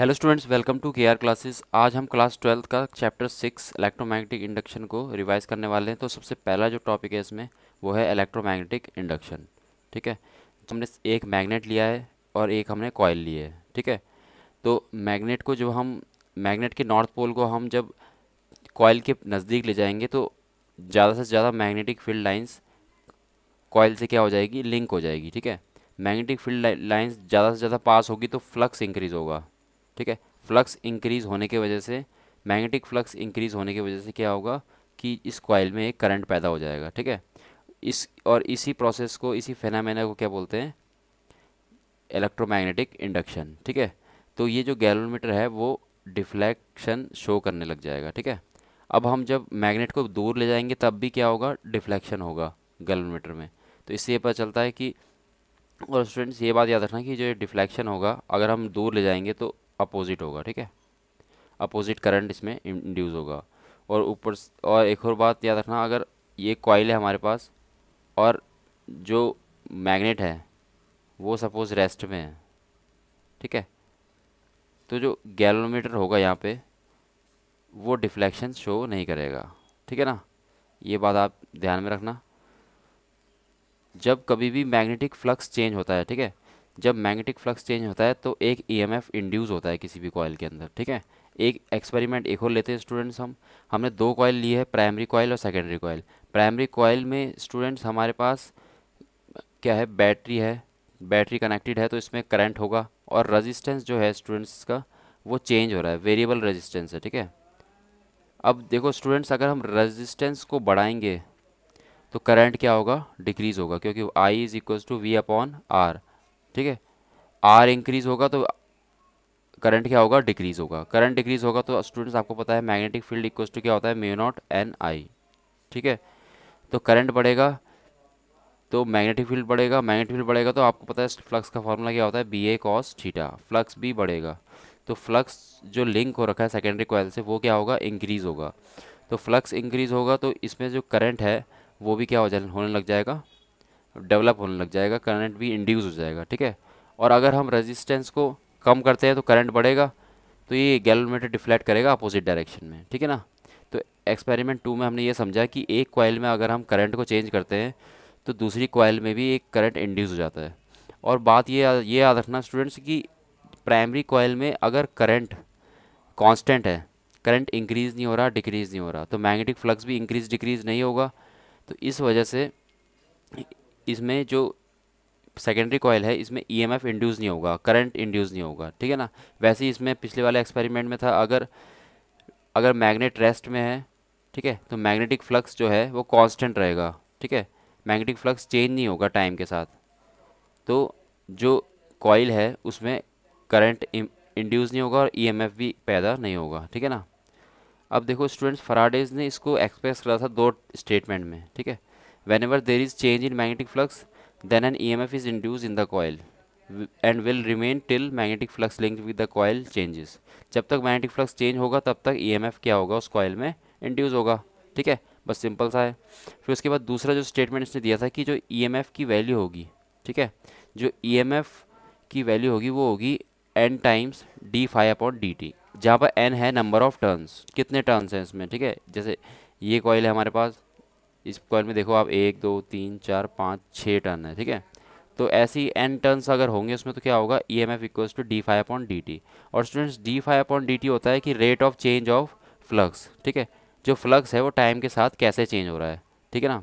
hello students welcome to K R classes आज हम class twelfth का चैप्टर सिक्स इलेक्ट्रोमैग्नेटिक इंडक्शन को revise करने वाले हैं तो सबसे पहला जो टॉपिक है इसमें वो है इलेक्ट्रोमैग्नेटिक इंडक्शन ठीक है तो हमने एक मैग्नेट लिया है और एक हमने कॉयल लिया है ठीक है तो मैग्नेट को जो हम मैग्नेट के नॉर्थ पोल को हम जब कॉयल के नज़दीक ले जाएंगे तो ज़्यादा से ज़्यादा मैग्नेटिक फील्ड लाइन्स कॉयल से क्या हो जाएगी लिंक हो जाएगी ठीक है मैग्नेटिक फील्ड लाइन्स ज़्यादा से ज़्यादा पास होगी तो फ्लक्स इंक्रीज़ होगा ठीक है फ्लक्स इंक्रीज़ होने की वजह से मैग्नेटिक फ्लक्स इंक्रीज़ होने की वजह से क्या होगा कि इस कॉयल में एक करंट पैदा हो जाएगा ठीक है इस और इसी प्रोसेस को इसी फेनामेना को क्या बोलते हैं इलेक्ट्रोमैग्नेटिक इंडक्शन ठीक है तो ये जो गैलोमीटर है वो डिफ्लेक्शन शो करने लग जाएगा ठीक है अब हम जब मैग्नेट को दूर ले जाएंगे तब भी क्या होगा डिफ्लेक्शन होगा गैलोमीटर में तो इससे ये पता चलता है कि और स्टूडेंट्स ये बात याद रखना कि जो डिफ्लेक्शन होगा अगर हम दूर ले जाएंगे तो अपोजिट होगा ठीक है अपोजिट करंट इसमें इंड्यूस होगा और ऊपर और एक और बात याद रखना अगर ये कॉइल है हमारे पास और जो मैग्नेट है वो सपोज़ रेस्ट में है ठीक है तो जो गैलोमीटर होगा यहाँ पे वो डिफ्लेक्शन शो नहीं करेगा ठीक है ना ये बात आप ध्यान में रखना जब कभी भी मैग्नेटिक फ्लक्स चेंज होता है ठीक है जब मैग्नेटिक फ्लक्स चेंज होता है तो एक ईएमएफ e इंड्यूस होता है किसी भी कॉयल के अंदर ठीक है एक एक्सपेरिमेंट एक और लेते हैं स्टूडेंट्स हम हमने दो कॉयल ली है प्राइमरी कॉयल और सेकेंडरी कॉयल प्राइमरी कॉयल में स्टूडेंट्स हमारे पास क्या है बैटरी है बैटरी कनेक्टेड है तो इसमें करंट होगा और रजिस्टेंस जो है स्टूडेंट्स का वो चेंज हो रहा है वेरिएबल रजिस्टेंस है ठीक है अब देखो स्टूडेंट्स अगर हम रजिस्टेंस को बढ़ाएंगे तो करंट क्या होगा डिक्रीज़ होगा क्योंकि I is equal to V upon R ठीक है आर इंक्रीज होगा तो करंट क्या होगा डिक्रीज होगा करंट डिक्रीज होगा तो स्टूडेंट्स आपको पता है मैग्नेटिक फील्ड इक्व टू क्या होता है म्यू नॉट एन आई ठीक है तो करंट बढ़ेगा तो मैग्नेटिक फील्ड बढ़ेगा मैग्नेटिक फील्ड बढ़ेगा तो आपको पता है फ्लक्स का फॉर्मूला क्या होता है B A cos theta flux भी बढ़ेगा तो फ्लक्स जो लिंक हो रखा है सेकेंडरी कोयल से वो क्या होगा इंक्रीज़ होगा तो फ्लक्स इंक्रीज़ होगा तो इसमें जो करंट है वो भी क्या हो जाए होने लग जाएगा डेवलप होने लग जाएगा करंट भी इंड्यूस हो जाएगा ठीक है और अगर हम रेजिस्टेंस को कम करते हैं तो करंट बढ़ेगा तो ये गैलोमीटर डिफ्लेक्ट करेगा अपोजिट डायरेक्शन में ठीक है ना तो एक्सपेरिमेंट टू में हमने ये समझा कि एक कॉयल में अगर हम करंट को चेंज करते हैं तो दूसरी कॉयल में भी एक करंट इंड्यूस हो जाता है और बात ये ये याद रखना स्टूडेंट्स कि प्राइमरी कॉयल में अगर करंट कांस्टेंट है करंट इंक्रीज़ नहीं हो रहा डिक्रीज़ नहीं हो रहा तो मैग्नेटिक फ्लक्स भी इंक्रीज़ डिक्रीज़ नहीं होगा तो इस वजह से इसमें जो सेकेंडरी कॉयल है इसमें ई एम एफ इंड्यूस नहीं होगा करंट इंड्यूस नहीं होगा ठीक है ना वैसे ही इसमें पिछले वाले एक्सपेरिमेंट में था अगर अगर मैग्नेट रेस्ट में है ठीक है तो मैग्नेटिक फ्लक्स जो है वो कांस्टेंट रहेगा ठीक है मैग्नेटिक फ्लक्स चेंज नहीं होगा टाइम के साथ तो जो कॉयल है उसमें करंट इंड्यूस नहीं होगा और ई भी पैदा नहीं होगा ठीक है ना अब देखो स्टूडेंट्स फराडेज ने इसको एक्सप्रेस करा था दो स्टेटमेंट में ठीक है whenever there is change in magnetic flux then an emf is induced in the coil and will remain till magnetic flux linked with the coil changes जब तक magnetic flux change होगा तब तक emf क्या होगा उस coil में induce होगा ठीक है बस सिंपल सा है फिर उसके बाद दूसरा जो स्टेटमेंट इसने दिया था कि जो ईएमएफ की वैल्यू होगी ठीक है जो ईएमएफ की वैल्यू होगी वो होगी N times D five upon D T जहाँ पर एन है नंबर ऑफ टर्न्स कितने टर्न्स हैं इसमें ठीक है जैसे ये कॉयल है हमारे पास इस कॉयल में देखो आप एक दो तीन चार पाँच छः टर्न है ठीक है तो ऐसी एन टर्न्स अगर होंगे उसमें तो क्या होगा E M F equals to D five upon D T और students D five upon D T होता है कि rate of change of flux ठीक है जो फ्लक्स है वो टाइम के साथ कैसे चेंज हो रहा है ठीक है ना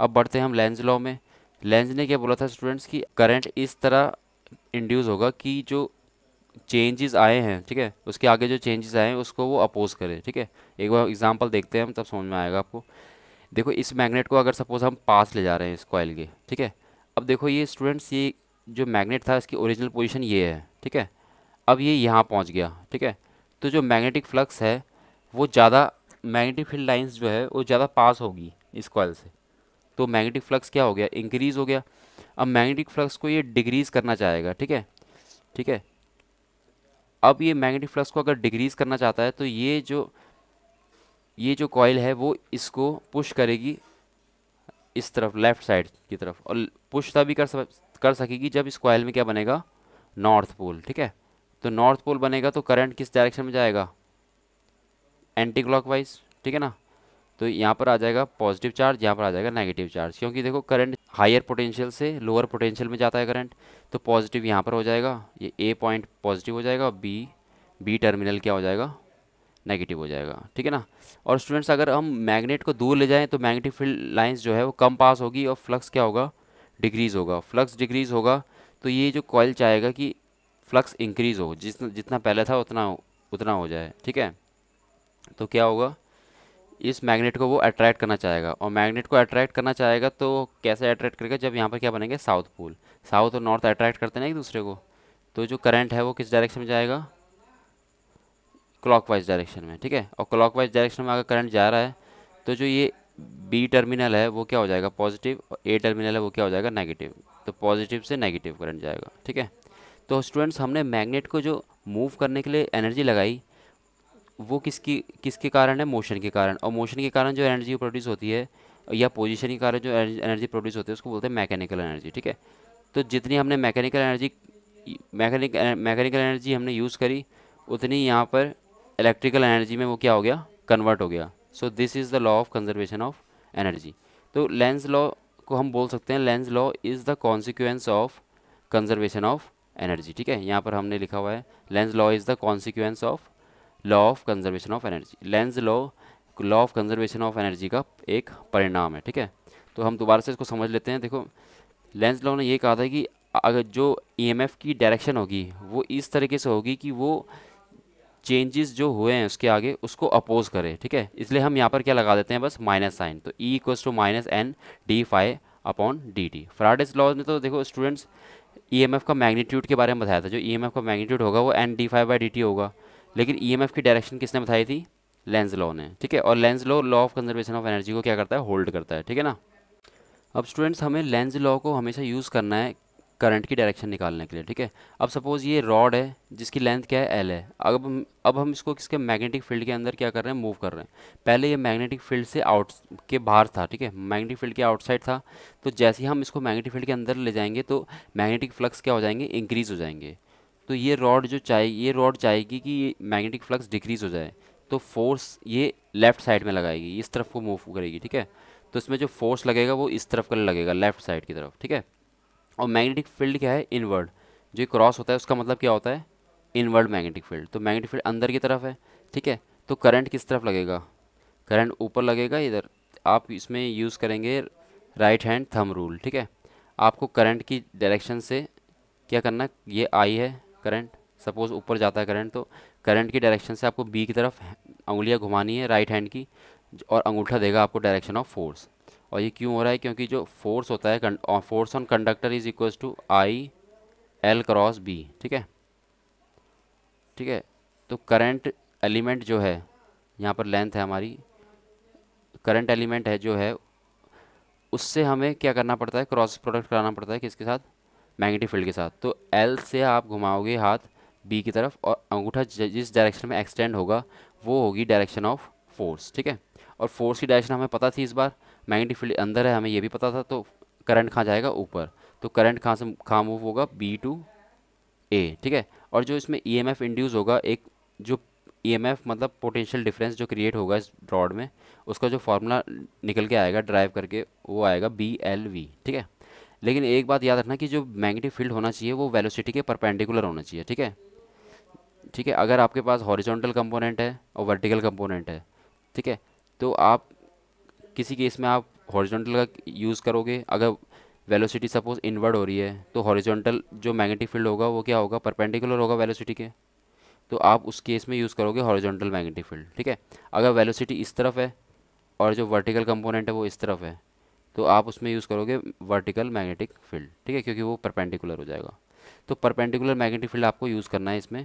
अब बढ़ते हैं हम लेंज लॉ में लेंज ने क्या बोला था स्टूडेंट्स कि करंट इस तरह इंड्यूस होगा कि जो चेंजेस आए हैं ठीक है उसके आगे जो चेंजेस आए हैं उसको वो अपोज करे ठीक है एक बार एग्जांपल देखते हैं हम तब समझ में आएगा आपको देखो इस मैग्नेट को अगर सपोज़ हम पास ले जा रहे हैं इस कॉयल के ठीक है अब देखो ये स्टूडेंट्स ये जो मैग्नेट था इसकी ओरिजिनल पोजिशन ये है ठीक है अब ये यहाँ पहुँच गया ठीक है तो जो मैग्नेटिक फ्लक्स है वो ज़्यादा मैग्नेटिक फील्ड लाइंस जो है वो ज़्यादा पास होगी इस कॉयल से तो मैग्नेटिक फ्लक्स क्या हो गया इंक्रीज़ हो गया अब मैग्नेटिक फ्लक्स को ये डिक्रीज़ करना चाहेगा ठीक है ठीक है अब ये मैग्नेटिक फ्लक्स को अगर डिक्रीज़ करना चाहता है तो ये जो ये जो कॉयल है वो इसको पुश करेगी इस तरफ लेफ़्ट साइड की तरफ और पुश तभी कर सक, कर सकेगी जब इस कॉयल में क्या बनेगा नॉर्थ पोल ठीक है तो नॉर्थ पोल बनेगा तो करंट किस डायरेक्शन में जाएगा एंटी क्लॉकवाइज ठीक है ना तो यहाँ पर आ जाएगा पॉजिटिव चार्ज यहाँ पर आ जाएगा नेगेटिव चार्ज क्योंकि देखो करंट हायर पोटेंशियल से लोअर पोटेंशियल में जाता है करंट तो पॉजिटिव यहाँ पर हो जाएगा ये ए पॉइंट पॉजिटिव हो जाएगा और बी बी टर्मिनल क्या हो जाएगा नेगेटिव हो जाएगा ठीक है ना और स्टूडेंट्स अगर हम मैग्नेट को दूर ले जाएं तो मैग्नेटिक फील्ड लाइंस जो है वो कम पास होगी और फ्लक्स क्या होगा डिक्रीज़ होगा फ्लक्स डिक्रीज़ होगा तो ये जो कॉल चाहेगा कि फ्लक्स इंक्रीज़ हो जिस जितना पहले था उतना उतना हो जाए ठीक है तो क्या होगा इस मैग्नेट को वो अट्रैक्ट करना चाहेगा और मैग्नेट को अट्रैक्ट करना चाहेगा तो कैसे अट्रैक्ट करेगा जब यहाँ पर क्या बनेंगे साउथ पोल साउथ और नॉर्थ अट्रैक्ट करते ना एक दूसरे को तो जो करंट है वो किस डायरेक्शन में जाएगा क्लॉकवाइज डायरेक्शन में ठीक है और क्लॉकवाइज डायरेक्शन में अगर करंट जा रहा है तो जो ये बी टर्मिनल है वो क्या हो जाएगा पॉजिटिव और ए टर्मिनल है वो क्या हो जाएगा नेगेटिव तो पॉजिटिव से नेगेटिव करंट जाएगा ठीक है तो स्टूडेंट्स हमने मैग्नेट को जो मूव करने के लिए एनर्जी लगाई वो किसकी किसके कारण है मोशन के कारण और मोशन के कारण जो एनर्जी प्रोड्यूस होती है या पोजिशन के कारण जो एनर्जी प्रोड्यूस होती है उसको बोलते हैं मैकेनिकल एनर्जी ठीक है तो जितनी हमने mechanical energy mechanic mechanical energy हमने यूज़ करी उतनी यहाँ पर इलेक्ट्रिकल एनर्जी में वो क्या हो गया कन्वर्ट हो गया so this is the law of conservation of energy तो लेंस लॉ को हम बोल सकते हैं Lenz law is the consequence of conservation of energy ठीक है यहाँ पर हमने लिखा हुआ है Lenz law is the consequence of law of conservation of energy Lenz law law of conservation of energy का एक परिणाम है ठीक है तो हम दोबारा से इसको समझ लेते हैं देखो लेंस लॉ ने ये कहा था कि अगर जो ई e की डायरेक्शन होगी वो इस तरीके से होगी कि वो चेंजेस जो हुए हैं उसके आगे उसको अपोज करें ठीक है इसलिए हम यहाँ पर क्या लगा देते हैं बस माइनस साइन तो E equal to minus N D five upon D T Faraday's laws ने तो देखो स्टूडेंट्स ई एम एफ का मैग्नीट्यूड के बारे में बताया था जो ई एम एफ का मैग्नीट्यूड होगा वो N D phi by D T होगा लेकिन ई एम एफ की डायरेक्शन किसने बताई थी लेंस लॉ ने ठीक है और Lenz law law of conservation of energy को क्या करता है होल्ड करता है ठीक है ना अब स्टूडेंट्स हमें लेंस लॉ को हमेशा यूज़ करना है करंट की डायरेक्शन निकालने के लिए ठीक है अब सपोज़ ये रॉड है जिसकी लेंथ क्या है एल है अब हम अब हम इसको किसके मैग्नेटिक फील्ड के अंदर क्या कर रहे हैं मूव कर रहे हैं पहले ये मैग्नेटिक फील्ड से आउट के बाहर था ठीक है मैग्नेटिक फील्ड के आउटसाइड था तो जैसे ही हम इसको मैग्नेटिक फील्ड के अंदर ले जाएंगे तो मैग्नेटिक फ्लक्स क्या हो जाएंगे इंक्रीज़ हो जाएंगे तो ये रॉड जो चाहे ये रॉड चाहेगी कि मैग्नेटिक फ्लक्स डिक्रीज़ हो जाए तो फोर्स ये लेफ़्ट साइड में लगाएगी इस तरफ को मूव करेगी ठीक है तो इसमें जो फोर्स लगेगा वो इस तरफ का लगेगा लेफ़्ट साइड की तरफ ठीक है और मैग्नेटिक फील्ड क्या है इनवर्ड जो क्रॉस होता है उसका मतलब क्या होता है इनवर्ड मैग्नेटिक फील्ड तो मैग्नेटिक फील्ड अंदर की तरफ है ठीक है तो करंट किस तरफ लगेगा करंट ऊपर लगेगा इधर आप इसमें यूज़ करेंगे राइट हैंड थम रूल ठीक है आपको करंट की डायरेक्शन से क्या करना ये आई है करंट सपोज़ ऊपर जाता है करंट तो करंट की डायरेक्शन से आपको बी की तरफ उंगलियाँ घुमानी है राइट हैंड की और अंगूठा देगा आपको डायरेक्शन ऑफ फोर्स और ये क्यों हो रहा है क्योंकि जो फोर्स होता है force on conductor is equals to I L cross B ठीक है ठीक है तो करंट एलिमेंट जो है यहाँ पर लेंथ है हमारी करंट एलिमेंट है जो है उससे हमें क्या करना पड़ता है क्रॉस प्रोडक्ट कराना पड़ता है किसके साथ मैग्नेटिक फील्ड के साथ तो एल से आप घुमाओगे हाथ बी की तरफ और अंगूठा जिस डायरेक्शन में एक्सटेंड होगा वो होगी डायरेक्शन ऑफ फोर्स ठीक है और फोर्स की डायरेक्शन हमें पता थी इस बार मैग्नेटिक फील्ड अंदर है हमें ये भी पता था तो करंट कहाँ जाएगा ऊपर तो करंट कहाँ से कहाँ मूव होगा बी टू ए ठीक है और जो इसमें ई एम एफ इंड्यूस होगा एक जो ई एम एफ मतलब पोटेंशियल डिफरेंस जो क्रिएट होगा इस ब्रॉड में उसका जो फार्मूला निकल के आएगा ड्राइव करके वो आएगा बी एल वी ठीक है लेकिन एक बात याद रखना कि जो मैग्नेटिक फील्ड होना चाहिए वो वेलोसिटी के परपेंडिकुलर होना चाहिए ठीक है ठीक है अगर आपके पास हॉरिजॉन्टल कंपोनेंट है और वर्टिकल कंपोनेंट है ठीक है तो आप किसी केस में आप हॉरिजॉन्टल का यूज़ करोगे अगर वेलोसिटी सपोज इनवर्ड हो रही है तो हॉरिजॉन्टल जो मैग्नेटिक फील्ड होगा वो क्या होगा परपेंडिकुलर होगा वेलोसिटी के तो आप उस केस में यूज़ करोगे हॉरिजॉन्टल मैग्नेटिक फील्ड ठीक है अगर वेलोसिटी इस तरफ है और जो वर्टिकल कंपोनेंट है वो इस तरफ है तो आप उसमें यूज़ करोगे वर्टिकल मैग्नेटिक फील्ड ठीक है क्योंकि वो परपेंडिकुलर हो जाएगा तो परपेंडिकुलर मैग्नेटिक फील्ड आपको यूज़ करना है इसमें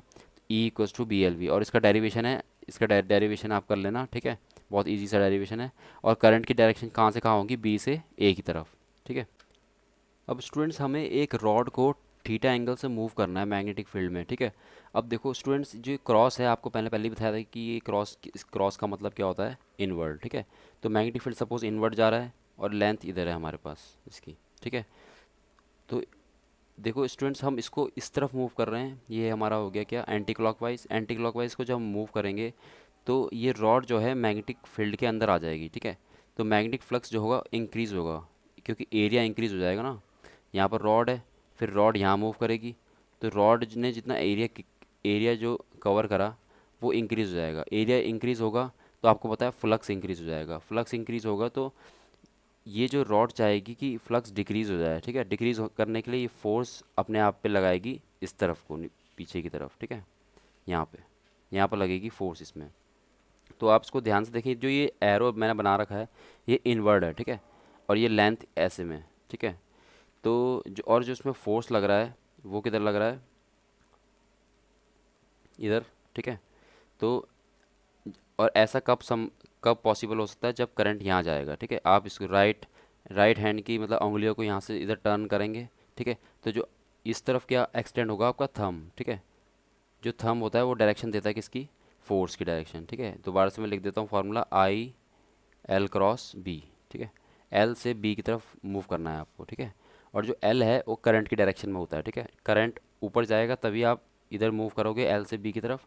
E equals to B L V और इसका डेरीवेशन है इसका डेरीवेशन आप कर लेना ठीक है बहुत ईजी सा डेरिवेशन है और करंट की डायरेक्शन कहाँ से कहाँ होगी बी से ए की तरफ ठीक है अब स्टूडेंट्स हमें एक रॉड को थीटा एंगल से मूव करना है मैग्नेटिक फील्ड में ठीक है अब देखो स्टूडेंट्स जो क्रॉस है आपको पहले पहले ही बताया था कि ये क्रॉस इस क्रॉस का मतलब क्या होता है इनवर्ड ठीक है तो मैग्नेटिक फील्ड सपोज इनवर्ड जा रहा है और लेंथ इधर है हमारे पास इसकी ठीक है तो देखो स्टूडेंट्स हम इसको इस तरफ मूव कर रहे हैं ये हमारा हो गया क्या एंटी क्लॉक एंटी क्लॉक को जब हम मूव करेंगे तो ये रॉड जो है मैग्नेटिक फील्ड के अंदर आ जाएगी ठीक है तो मैग्नेटिक फ्लक्स जो होगा इंक्रीज़ होगा क्योंकि एरिया इंक्रीज़ हो जाएगा ना यहाँ पर रॉड है फिर रॉड यहाँ मूव करेगी तो रॉड ने जितना एरिया एरिया जो कवर करा वो इंक्रीज़ हो जाएगा एरिया इंक्रीज़ होगा तो आपको पता है फ्लक्स इंक्रीज़ हो जाएगा फ्लक्स इंक्रीज़ होगा तो ये जो रॉड चाहेगी कि फ्लक्स डिक्रीज़ हो जाए ठीक है डिक्रीज़ करने के लिए ये फोर्स अपने आप पे लगाएगी इस तरफ को पीछे की तरफ ठीक है यहाँ पे यहाँ पर लगेगी फोर्स इसमें तो आप इसको ध्यान से देखिए जो ये एरो मैंने बना रखा है ये इनवर्ड है ठीक है और ये लेंथ ऐसे में ठीक है तो जो और जो इसमें फोर्स लग रहा है वो किधर लग रहा है इधर ठीक है तो और ऐसा कब सम कब पॉसिबल हो सकता है जब करंट यहाँ जाएगा ठीक है आप इसको राइट राइट हैंड की मतलब उंगलियों को यहाँ से इधर टर्न करेंगे ठीक है तो जो इस तरफ क्या एक्सटेंड होगा आपका थम ठीक है जो थम होता है वो डायरेक्शन देता है किसकी फोर्स की डायरेक्शन ठीक है दोबारा से मैं लिख देता हूँ formula I L cross B ठीक है एल से बी की तरफ मूव करना है आपको ठीक है और जो एल है वो करंट की डायरेक्शन में होता है ठीक है करंट ऊपर जाएगा तभी आप इधर मूव करोगे एल से बी की तरफ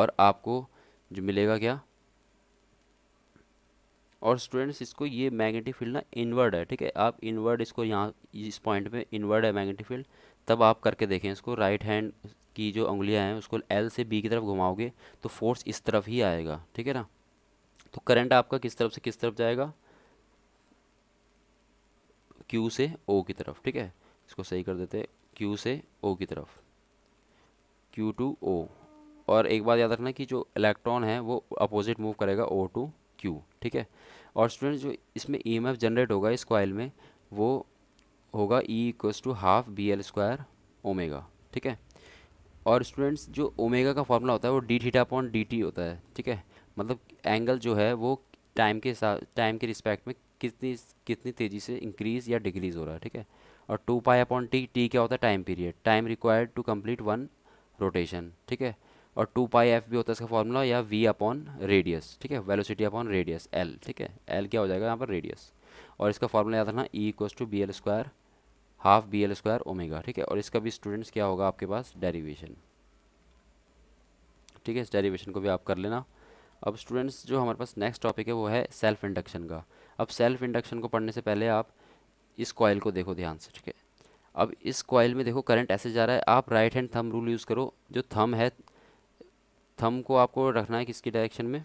और आपको जो मिलेगा क्या और स्टूडेंट्स इसको ये मैग्नेटिक फील्ड ना इनवर्ड है ठीक है आप इनवर्ड इसको यहाँ इस पॉइंट पे इनवर्ड है मैग्नेटिक फील्ड तब आप करके देखें इसको राइट हैंड की जो उंगलियाँ हैं उसको एल से बी की तरफ घुमाओगे तो फोर्स इस तरफ ही आएगा ठीक है ना तो करंट आपका किस तरफ से किस तरफ जाएगा क्यू से ओ की तरफ ठीक है इसको सही कर देते क्यू से ओ की तरफ क्यू टू ओ और एक बात याद रखना कि जो इलेक्ट्रॉन है वो अपोजिट मूव करेगा ओ टू क्यू ठीक है और स्टूडेंट जो इसमें ई एम एफ जनरेट होगा इस कॉयल में वो होगा E equal to half B L square omega ठीक है और स्टूडेंट्स जो ओमेगा का फॉर्मूला होता है वो D theta upon D T होता है ठीक है मतलब एंगल जो है वो टाइम के साथ टाइम के रिस्पेक्ट में कितनी कितनी तेज़ी से इंक्रीज़ या डिक्रीज़ हो रहा है ठीक है और two pi upon T T क्या होता है time period time required to complete one rotation ठीक है और टू पाई एफ भी होता है इसका फॉर्मूला या वी अपॉन रेडियस ठीक है वेलोसिटी अपॉन रेडियस एल ठीक है एल क्या हो जाएगा यहाँ पर रेडियस और इसका फॉर्मूला याद रखना E equal to B L square half B L square omega ठीक है और इसका भी स्टूडेंट्स क्या होगा आपके पास डेरिवेशन ठीक है इस डेरिवेशन को भी आप कर लेना अब स्टूडेंट्स जो हमारे पास नेक्स्ट टॉपिक है वो है सेल्फ इंडक्शन का अब सेल्फ इंडक्शन को पढ़ने से पहले आप इस कॉयल को देखो ध्यान से ठीक है अब इस कॉयल में देखो करंट ऐसे जा रहा है आप right hand thumb rule use करो जो थम है थम को आपको रखना है किसकी डायरेक्शन में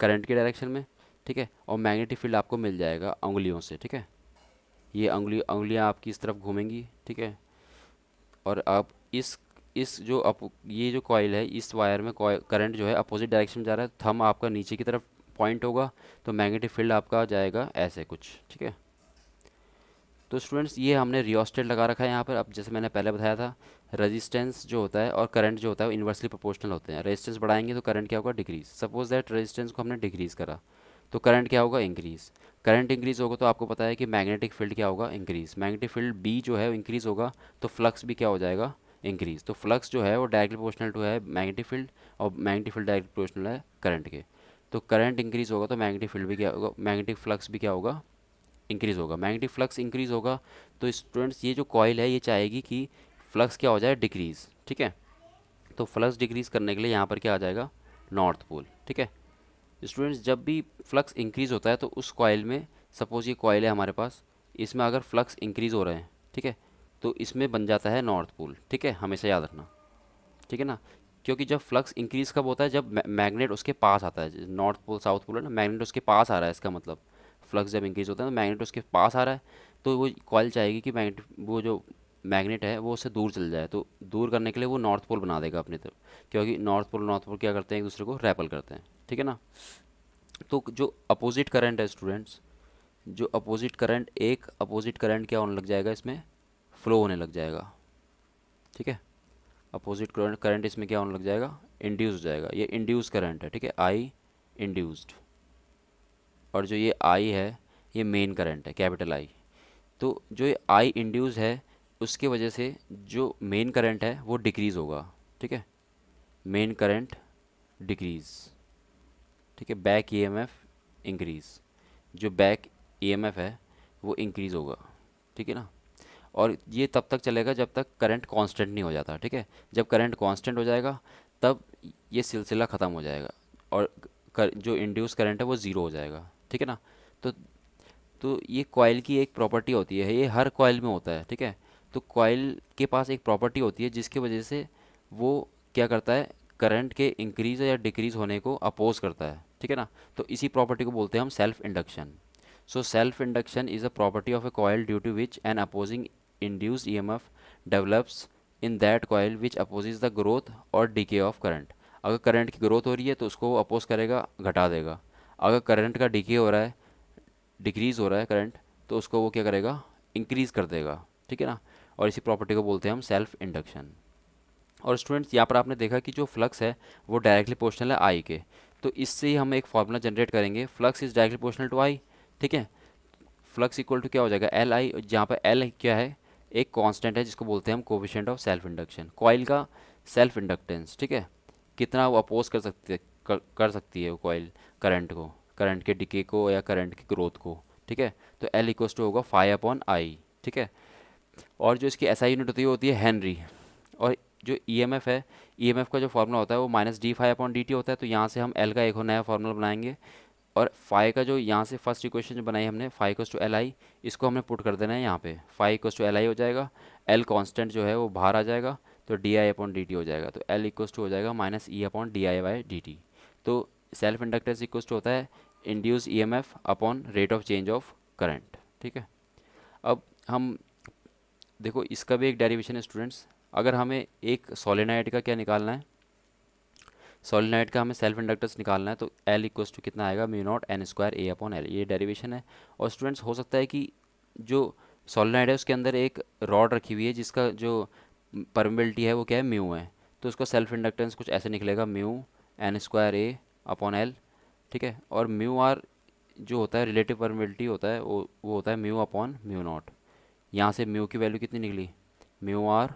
करंट की डायरेक्शन में ठीक है और मैग्नेटिक फील्ड आपको मिल जाएगा उंगलियों से ठीक है ये उंगली उंगलियाँ आपकी इस तरफ घूमेंगी ठीक है और आप इस इस जो अप ये जो कॉयल है इस वायर में करंट जो है अपोजिट डायरेक्शन में जा रहा है थम आपका नीचे की तरफ पॉइंट होगा तो मैग्नेटिक फील्ड आपका जाएगा ऐसे कुछ ठीक है तो स्टूडेंट्स ये हमने रियोस्टेट लगा रखा है यहाँ पर अब जैसे मैंने पहले बताया था रेजिस्टेंस जो होता है और करंट जो होता है इन्वर्सली प्रोपोर्शनल होते हैं रेजिस्टेंस बढ़ाएंगे तो करंट क्या होगा डिक्रीज सपोज दैट रेजिस्टेंस को हमने डिक्रीज़ करा तो करंट क्या होगा इंक्रीज़ करंट इंक्रीज़ होगा तो आपको पता है कि मैग्नेटिक फील्ड क्या होगा इंक्रीज़ मैग्नेटिक फील्ड बी जो है इंक्रीज़ होगा तो फ्लक्स भी क्या हो जाएगा इंक्रीज़ तो फ्लक्स जो है वो डायरेक्टली प्रोपोर्शनल टू है मैग्नेटिक फील्ड और मैग्नेटिक फील्ड डायरेक्टली प्रोपोर्शनल है करंट के तो करंट इंक्रीज़ होगा तो मैग्नेटिक फील्ड भी क्या होगा मैग्नेटिक फ्लक्स भी क्या होगा इंक्रीज़ होगा मैग्नेटिक फ्लक्स इंक्रीज़ होगा तो स्टूडेंट्स ये जो कॉयल है ये चाहेगी कि फ्लक्स क्या हो जाए डिक्रीज़ ठीक है तो फ्लक्स डिक्रीज़ करने के लिए यहाँ पर क्या आ जाएगा नॉर्थ पोल ठीक है स्टूडेंट्स जब भी फ्लक्स इंक्रीज़ होता है तो उस कॉयल में सपोज़ ये कॉयल है हमारे पास इसमें अगर फ्लक्स इंक्रीज़ हो रहे हैं ठीक है तो इसमें बन जाता है नॉर्थ पोल ठीक है हमेशा याद रखना ठीक है ना क्योंकि जब फ्लक्स इंक्रीज़ कब होता है जब मैग्नेट उसके पास आता है नॉर्थ पोल साउथ पोल है ना मैगनेट उसके पास आ रहा है इसका मतलब फ्लक्स जब इंक्रीज़ होता है तो मैगनेट उसके पास आ रहा है तो वो कॉयल चाहेगी कि मैगनेट वो जो मैग्नेट है वो उससे दूर चल जाए तो दूर करने के लिए वो नॉर्थ पोल बना देगा अपनी तरफ क्योंकि नॉर्थ पोल नॉर्थ पोल क्या करते हैं एक दूसरे को रैपल करते हैं ठीक है ना तो जो अपोजिट करंट है स्टूडेंट्स जो अपोजिट करंट एक अपोजिट करंट क्या होने लग जाएगा इसमें फ्लो होने लग जाएगा ठीक है अपोजिट करंट करंट इसमें क्या होने लग जाएगा इंड्यूस हो जाएगा ये इंड्यूस करंट है ठीक है आई इंड्यूस्ड और जो ये आई है ये मेन करंट है कैपिटल आई तो जो ये आई इंड्यूस है उसके वजह से जो मेन करंट है वो डिक्रीज़ होगा ठीक है मेन करंट डिक्रीज़ ठीक है back E M F increase जो बैक ई एम एफ है वो इंक्रीज़ होगा ठीक है ना और ये तब तक चलेगा जब तक करंट कांस्टेंट नहीं हो जाता ठीक है जब करंट कांस्टेंट हो जाएगा तब ये सिलसिला ख़त्म हो जाएगा और कर, जो इंड्यूस करंट है वो ज़ीरो हो जाएगा ठीक है ना तो तो ये कॉयल की एक प्रॉपर्टी होती है ये हर कॉयल में होता है ठीक है तो कॉयल के पास एक प्रॉपर्टी होती है जिसकी वजह से वो क्या करता है करंट के इंक्रीज़ या डिक्रीज़ होने को अपोज करता है ठीक है ना तो इसी प्रॉपर्टी को बोलते हैं हम self induction so self induction is a property of a coil due to which an opposing induce E M F develops in that coil which opposes the growth और डीके ऑफ करंट अगर current की growth हो रही है तो उसको वो oppose करेगा घटा देगा अगर करंट का डीके हो रहा है डिक्रीज़ हो रहा है करंट तो उसको वो क्या करेगा इंक्रीज़ कर देगा ठीक है ना और इसी प्रॉपर्टी को बोलते हैं हम सेल्फ इंडक्शन और स्टूडेंट्स यहाँ पर आपने देखा कि जो फ्लक्स है वो डायरेक्टली पोस्टनल है आई के तो इससे ही हम एक फार्मूला जनरेट करेंगे flux is directly proportional to I ठीक है फ्लक्स इक्वल टू क्या हो जाएगा एल आई जहाँ पर एल क्या है एक कांस्टेंट है जिसको बोलते हैं हम coefficient of self induction coil का सेल्फ इंडक्टेंस ठीक है कितना वो अपोज कर सकती है कर, कर सकती है वो कॉइल करंट को करंट के डिके को या करंट की ग्रोथ को ठीक है तो एल इक्व टू होगा फाइव अपॉन आई ठीक है और जो इसकी एसआई यूनिट होती है होती है हैंनरी और जो ई e है ई e का जो फॉर्मूला होता है वो minus D phi upon D T होता है तो यहाँ से हम एल का एक और नया फॉर्मूला बनाएंगे और फाइव का जो यहाँ से फर्स्ट इक्वेशन जो बनाई हमने phi equal to L I इसको हमने पुट कर देना है यहाँ पे phi equals to L I हो जाएगा एल कांस्टेंट जो है वो बाहर आ जाएगा तो D I upon D T हो जाएगा तो एल इक्वस टू हो जाएगा minus E upon D I by D T तो सेल्फ इंडक्टेंस इक्व टू होता है induce E M F upon rate of change of current ठीक है अब हम देखो इसका भी एक डेरिवेशन है स्टूडेंट्स अगर हमें एक सोलिनाइट का क्या निकालना है सोलिनाइट का हमें सेल्फ इंडक्टेंस निकालना है तो एल इक्वस टू कितना आएगा mu naught N square A upon L ये डेरिवेशन है और स्टूडेंट्स हो सकता है कि जो सोलिनाइट है उसके अंदर एक रॉड रखी हुई है जिसका जो परमिबिलिटी है वो क्या है म्यू है तो उसका सेल्फ इंडक्टेंस कुछ ऐसे निकलेगा mu N square A upon L ठीक है और म्यू आर जो होता है रिलेटिव परमिबिलिटी होता है वो वो होता है म्यू अपॉन म्यू नॉट यहाँ से म्यू की वैल्यू कितनी निकली mu R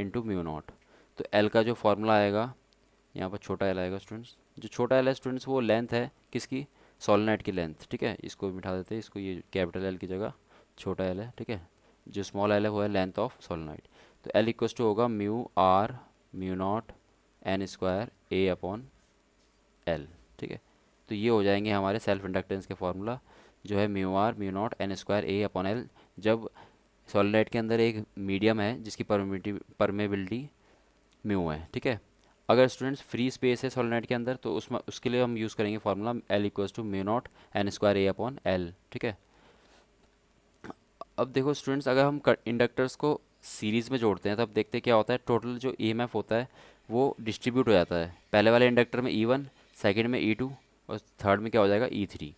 into mu naught तो एल का जो फार्मूला आएगा यहाँ पर छोटा एल आएगा स्टूडेंट्स जो छोटा एल है स्टूडेंट्स वो लेंथ है किसकी सोलनाइट की लेंथ ठीक है इसको बिठा मिठा देते हैं इसको ये कैपिटल एल की जगह छोटा एल है ठीक है जो स्मॉल एल है वो है लेंथ ऑफ सोलनाइट तो एल इक्वस टू होगा mu R mu naught N square A upon L ठीक है तो ये हो जाएंगे हमारे सेल्फ इंडक्टेंस के फार्मूला जो है mu R mu naught N square A upon L जब सॉलिनाइट के अंदर एक मीडियम है जिसकी परमिटी परमेबिलिटी म्यू है ठीक है अगर स्टूडेंट्स फ्री स्पेस है सॉलिनाइट के अंदर तो उसमें उसके लिए हम यूज़ करेंगे formula L equal to mu naught N square A upon L ठीक है अब देखो स्टूडेंट्स अगर हम इंडक्टर्स को सीरीज़ में जोड़ते हैं तो अब देखते हैं क्या होता है टोटल जो ई होता है वो डिस्ट्रीब्यूट हो जाता है पहले वाले इंडक्टर में ई वन सेकेंड में ई e टू और थर्ड में क्या हो जाएगा ई e थ्री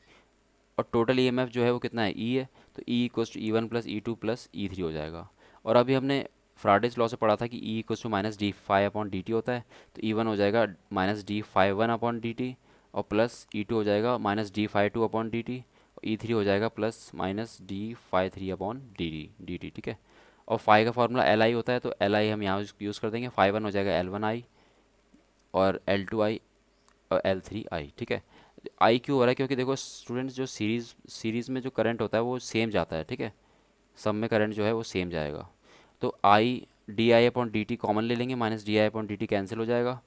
और टोटल ई e जो है वो कितना है ई e है तो E equal to E one plus E two plus E three हो जाएगा और अभी हमने फ्राडेज लॉ से पढ़ा था कि E equal to minus D five upon D T होता है तो ई e वन हो जाएगा minus D phi one upon D T और प्लस ई टू हो जाएगा minus D five two upon D T और ई e थ्री हो जाएगा plus minus D phi three upon D T D T ठीक है और फाइव का फार्मूला एल आई होता है तो एल आई हम यहाँ यूज़ कर देंगे फाइव वन हो जाएगा एल वन आई और एल टू आई और एल थ्री आई ठीक है आई क्यों हो रहा है क्योंकि देखो स्टूडेंट्स जो सीरीज़ सीरीज़ में जो करंट होता है वो सेम जाता है ठीक है सब में करंट जो है वो सेम जाएगा तो I D I upon D T common ले लेंगे minus D I upon D T cancel हो जाएगा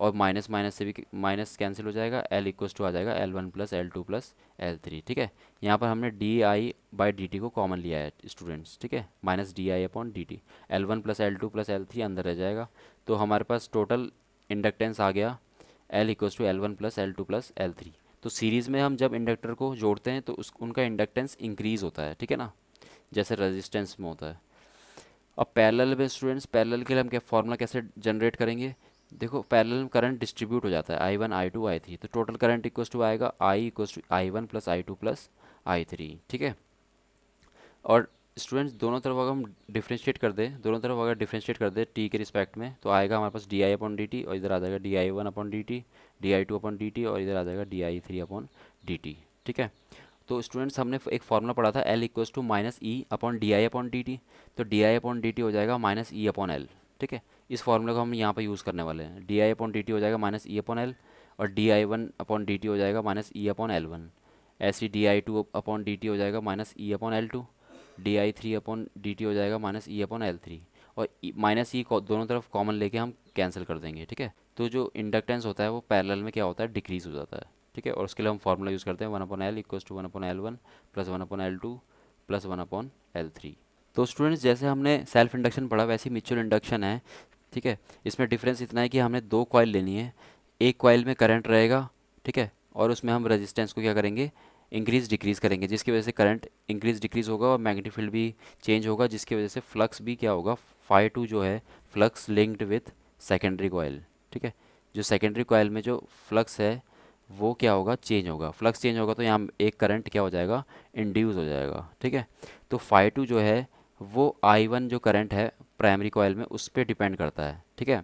और माइनस माइनस से भी माइनस कैंसिल हो जाएगा एल इक्वस टू आ जाएगा L one plus L two plus L three ठीक है यहाँ पर हमने D I by D T को कॉमन लिया है स्टूडेंट्स ठीक है minus D I upon D T L one plus L two plus L three अंदर रह जाएगा तो हमारे पास टोटल इंडक्टेंस आ गया L equals to L one plus L two plus L three तो सीरीज़ में हम जब इंडक्टर को जोड़ते हैं तो उस उनका इंडक्टेंस इंक्रीज़ होता है ठीक है ना जैसे रजिस्टेंस में होता है अब पैरेलल में स्टूडेंट्स पैरेलल के लिए हम क्या फॉर्मूला कैसे जनरेट करेंगे देखो पैरेलल करंट डिस्ट्रीब्यूट हो जाता है I one I two I three तो टोटल करंट इक्वल टू आएगा I equal to I one plus I two plus I three ठीक है और स्टूडेंट्स दोनों तरफ अगर हम डिफ्रेंशिएट कर दें दोनों तरफ अगर डिफ्रेंशिएट कर दें टी के रिस्पेक्ट में तो आएगा हमारे पास D I upon D T और इधर आ जाएगा D I one upon D T D I two upon D T और इधर आ जाएगा D I three upon D T ठीक है तो स्टूडेंट्स हमने एक फॉर्मूला पढ़ा था L equals to minus E upon D I upon D T तो D I upon D T हो जाएगा माइनस ई अपॉन एल ठीक है इस फॉर्मूले को हम यहाँ पर यूज़ करने वाले हैं D I upon D T हो जाएगा माइनस ई अपॉन एल और D I one upon D T हो जाएगा minus E upon L one ऐसी D I two upon D T हो जाएगा minus E upon L two D I three upon D T हो जाएगा minus E upon L three और e, minus E e दोनों तरफ common लेके हम कैंसिल कर देंगे ठीक है तो जो इंडक्टेंस होता है वो पैरेलल में क्या होता है डिक्रीज़ हो जाता है ठीक है और उसके लिए हम फार्मूला यूज़ करते हैं one upon L equal to one upon L one plus one upon L two plus one upon L three तो स्टूडेंट्स जैसे हमने सेल्फ इंडक्शन पढ़ा वैसे ही म्यूचुअल इंडक्शन है ठीक है इसमें डिफरेंस इतना है कि हमने दो कॉइल लेनी है एक क्वाइल में करंट रहेगा ठीक है और उसमें हम रेजिस्टेंस को क्या करेंगे इंक्रीज़ डिक्रीज़ करेंगे जिसकी वजह से करंट इंक्रीज़ डिक्रीज़ होगा और मैग्नेटिक फील्ड भी चेंज होगा जिसकी वजह से फ्लक्स भी क्या होगा फाइव टू जो है flux linked with secondary coil ठीक है जो सेकेंडरी कोयल में जो फ्लक्स है वो क्या होगा चेंज होगा फ्लक्स चेंज होगा तो यहाँ एक करंट क्या हो जाएगा इंड्यूस हो जाएगा ठीक है तो फाइव टू जो है वो आई वन जो करंट है प्राइमरी कोयल में उस पर डिपेंड करता है ठीक है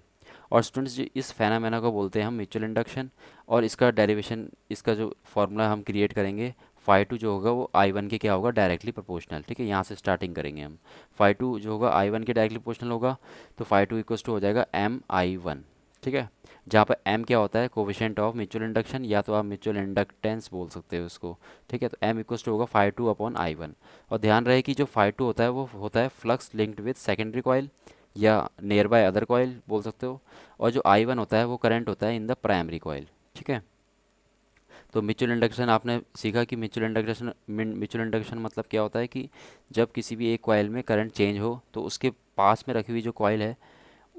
और स्टूडेंट्स इस फैनामेना को बोलते हैं हम म्यूचुअल इंडक्शन और इसका डेरिवेशन इसका जो फार्मूला हम क्रिएट करेंगे फाइव टू जो होगा वो आई वन के क्या होगा डायरेक्टली प्रोपोर्शनल ठीक है यहाँ से स्टार्टिंग करेंगे हम फाइव टू जो होगा आई वन के डायरेक्टली प्रोपोर्शनल होगा तो फाइव टू इक्व टू हो जाएगा एम आई वन ठीक है जहाँ पर एम क्या होता है कोविशेंट ऑफ म्यूचुअल इंडक्शन या तो आप म्यूचुअल इंडक्टेंस बोल सकते हो उसको ठीक है तो एम इक्व टू होगा five two upon I one और ध्यान रहे कि जो फाइव टू होता है वो होता है flux linked with secondary coil या नियर बाय अदर कॉयल बोल सकते हो और जो आई वन होता है वो करंट होता है इन द प्राइमरी कॉयल ठीक है तो म्यूचुअल इंडक्शन आपने सीखा कि म्यूचुअल इंडक्शन म्यूचुअल इंडक्शन मतलब क्या होता है कि जब किसी भी एक कॉयल में करंट चेंज हो तो उसके पास में रखी हुई जो कॉयल है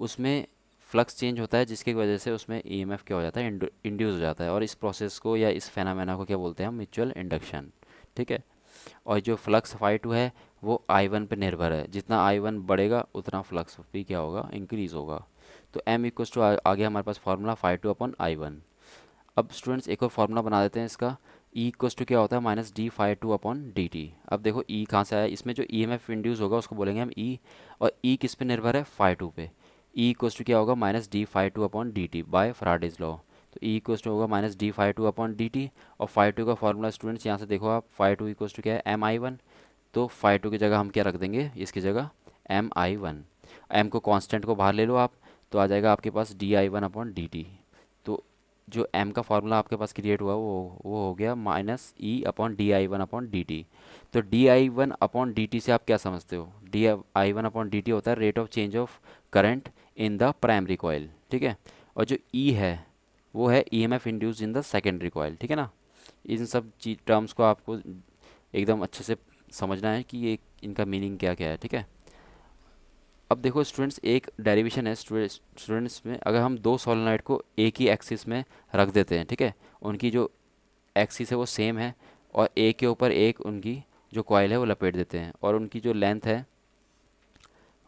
उसमें फ्लक्स चेंज होता है जिसकी वजह से उसमें ई एम एफ क्या हो जाता है इंड्यूस हो जाता है और इस प्रोसेस को या इस फेनामेना को क्या बोलते हैं हम म्यूचुअल इंडक्शन ठीक है और जो फ्लक्स फाई टू है वो आई वन पर निर्भर है जितना आई वन बढ़ेगा उतना फ्लक्स भी क्या होगा इंक्रीज़ होगा तो एम इक्वस टू आ गया हमारे पास formula five two upon I one अब स्टूडेंट्स एक और फार्मूला बना देते हैं इसका ई इक्वस टू क्या होता है minus D five two upon D T अब देखो ई e कहाँ से आया इसमें जो ई एम एफ इंड्यूस होगा उसको बोलेंगे हम ई e, और ई e किस पर निर्भर है फाइव टू पे ई इक्वस टू क्या होगा minus D five two upon D T by Faraday's law तो ई इक्वस टू होगा minus D five two upon D T और फाइव टू का फार्मूला स्टूडेंट्स यहाँ से देखो आप फाइव टू इक्वस टू क्या है एम आई वन तो फाइव टू की जगह हम क्या रख देंगे इसकी जगह एम आई वन एम को कांस्टेंट को बाहर ले लो आप तो आ जाएगा आपके पास D I one upon D T तो जो एम का फार्मूला आपके पास क्रिएट हुआ वो वो हो गया minus E upon D I one upon D T तो D I one upon D T से आप क्या समझते हो D I one upon D T होता है rate of change of current in the primary coil ठीक है और जो ई e है वो है E M F induce in the secondary coil ठीक है ना इन सब चीज टर्म्स को आपको एकदम अच्छे से समझना है कि ये इनका मीनिंग क्या क्या है ठीक है अब देखो स्टूडेंट्स एक डेरिवेशन है स्टूडेंट्स में अगर हम दो सोलोनाइट को एक ही एक्सिस में रख देते हैं ठीक है उनकी जो एक्सिस है वो सेम है और एक के ऊपर एक उनकी जो कॉयल है वो लपेट देते हैं और उनकी जो लेंथ है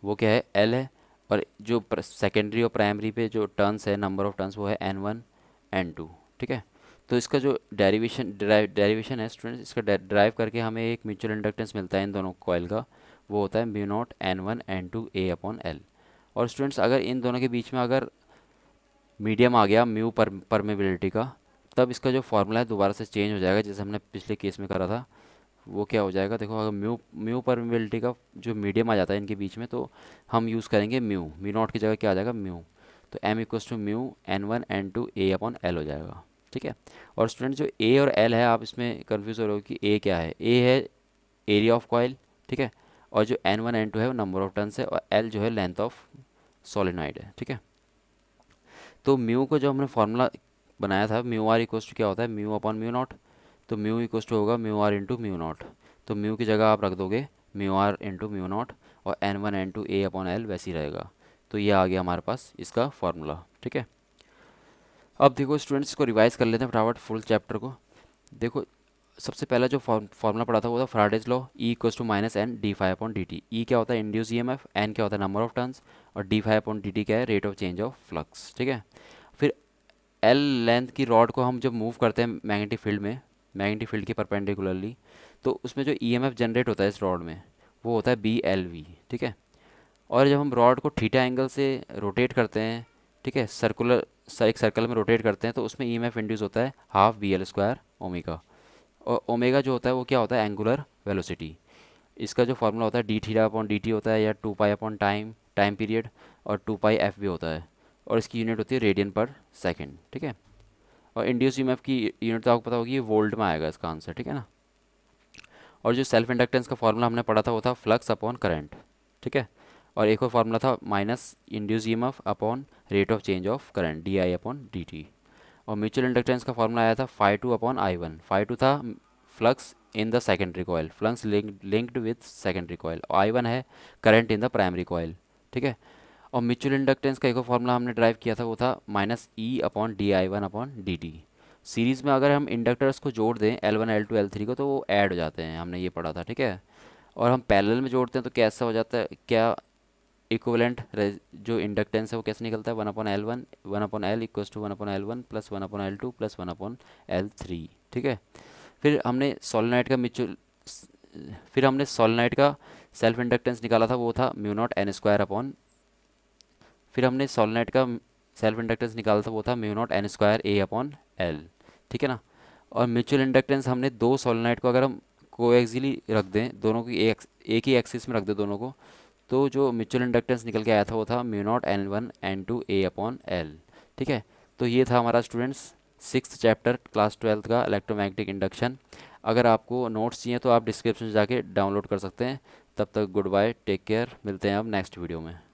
वो क्या है एल है और जो सेकेंडरी और प्राइमरी पे जो टर्न्स है नंबर ऑफ टर्न्स वो है एन वन एन टू ठीक है तो इसका जो डेरिवेशन डेरिवेशन है स्टूडेंट्स इसका ड्राइव करके हमें एक म्यूचुअल इंडक्टेंस मिलता है इन दोनों कॉयल का वो होता है mu naught N one N two A upon L और स्टूडेंट्स अगर इन दोनों के बीच में अगर मीडियम आ गया म्यू पर परमेबिलिटी का तब इसका जो फार्मूला है दोबारा से चेंज हो जाएगा जैसे हमने पिछले केस में करा था वो क्या हो जाएगा देखो अगर म्यू म्यू परमेबिलिटी का जो मीडियम आ जाता है इनके बीच में तो हम यूज़ करेंगे म्यू म्यू नॉट की जगह क्या आ जाएगा म्यू तो M equals to mu N one N two A upon L हो जाएगा ठीक है और स्टूडेंट जो ए और एल है आप इसमें कन्फ्यूज़ हो रहे हो कि ए क्या है ए है एरिया ऑफ कॉयल ठीक है और जो एन वन एन टू है वो नंबर ऑफ टर्नस है और एल जो है लेंथ ऑफ सोलिनाइड है ठीक है तो म्यू को जो हमने फॉर्मूला बनाया था म्यू आर इक्वस्ट क्या होता है म्यू अपॉन म्यू नॉट तो म्यू इक्वस्ट होगा mu R into mu naught तो म्यू की जगह आप रख दोगे mu R into mu naught और N one N two A upon L वैसे ही रहेगा तो ये आ गया हमारे पास इसका फार्मूला ठीक है अब देखो स्टूडेंट्स को रिवाइज कर लेते हैं फटाफट फुल चैप्टर को देखो सबसे पहला जो फॉर्मूला पढ़ा था वो था Faraday's law E equals to minus N D five upon D T E क्या होता है induce E M F N क्या होता है नंबर ऑफ टर्न्स और D five upon D T क्या है rate of change of flux ठीक है फिर एल लेंथ की रॉड को हम जब मूव करते हैं मैग्नेटिक फील्ड में मैग्नेटिक फील्ड के परपेंडिकुलरली तो उसमें जो ई एम एफ जनरेट होता है इस रॉड में वो होता है बी एल वी ठीक है और जब हम रॉड को ठीठा एंगल से रोटेट करते हैं ठीक है सर्कुलर एक सर्कल में रोटेट करते हैं तो उसमें ई एम इंड्यूस होता है half B L square omega और ओमेगा जो होता है वो क्या होता है एंगुलर वेलोसिटी इसका जो फार्मूला होता है D theta upon D T होता है या two pi upon time time period और टू पाई एफ भी होता है और इसकी यूनिट होती है रेडियन पर सेकेंड ठीक है और इंड्यूस ई e की यूनिट तो आपको पता होगी ये वोल्ट में आएगा इसका आंसर ठीक है ना और जो सेल्फ इंडक्टेंस का फॉर्मूला हमने पढ़ा था वो था फ्लक्स अपॉन करंट ठीक है और एक और फार्मूला था minus induce E upon rate of change of current D I upon D T और म्यूचुअल इंडक्टेंस का फार्मूला आया था five two upon I one five two था flux in the secondary coil flux linked with secondary coil और I one है current in the primary coil ठीक है और म्यूचुअल इंडक्टेंस का एक और फार्मूला हमने ड्राइव किया था वो था minus E upon D I one upon D T series में अगर हम इंडक्टर्स को जोड़ दें L one L two L three को तो वो ऐड हो जाते हैं हमने ये पढ़ा था ठीक है और हम पैरेलल में जोड़ते हैं तो कैसा हो जाता है क्या इक्वलेंट जो इंडक्टेंस है वो कैसे निकलता है one upon L one one upon L equal to one upon L one plus one upon L two plus one upon L three ठीक है फिर हमने सोलनाइट का म्यूचुअल फिर हमने सोलनाइट का सेल्फ इंडक्टेंस निकाला था वो था mu naught N square upon फिर हमने सोलनाइट का सेल्फ इंडक्टेंस निकाला था वो था mu naught N square A upon L ठीक है ना और म्यूचुअल इंडक्टेंस हमने दो सोलनाइट को अगर हम कोएक्सिली रख दें दोनों की एक एक ही एक्सिस में रख दें दोनों को तो जो म्यूचुअल इंडक्टेंस निकल के आया था वो था mu naught N one N two A upon L ठीक है तो ये था हमारा students six chapter class twelfth का इलेक्ट्रोमैग्नेटिक इंडक्शन अगर आपको नोट्स चाहिए तो आप डिस्क्रिप्शन जाके डाउनलोड कर सकते हैं तब तक गुड बाय टेक केयर मिलते हैं अब नेक्स्ट वीडियो में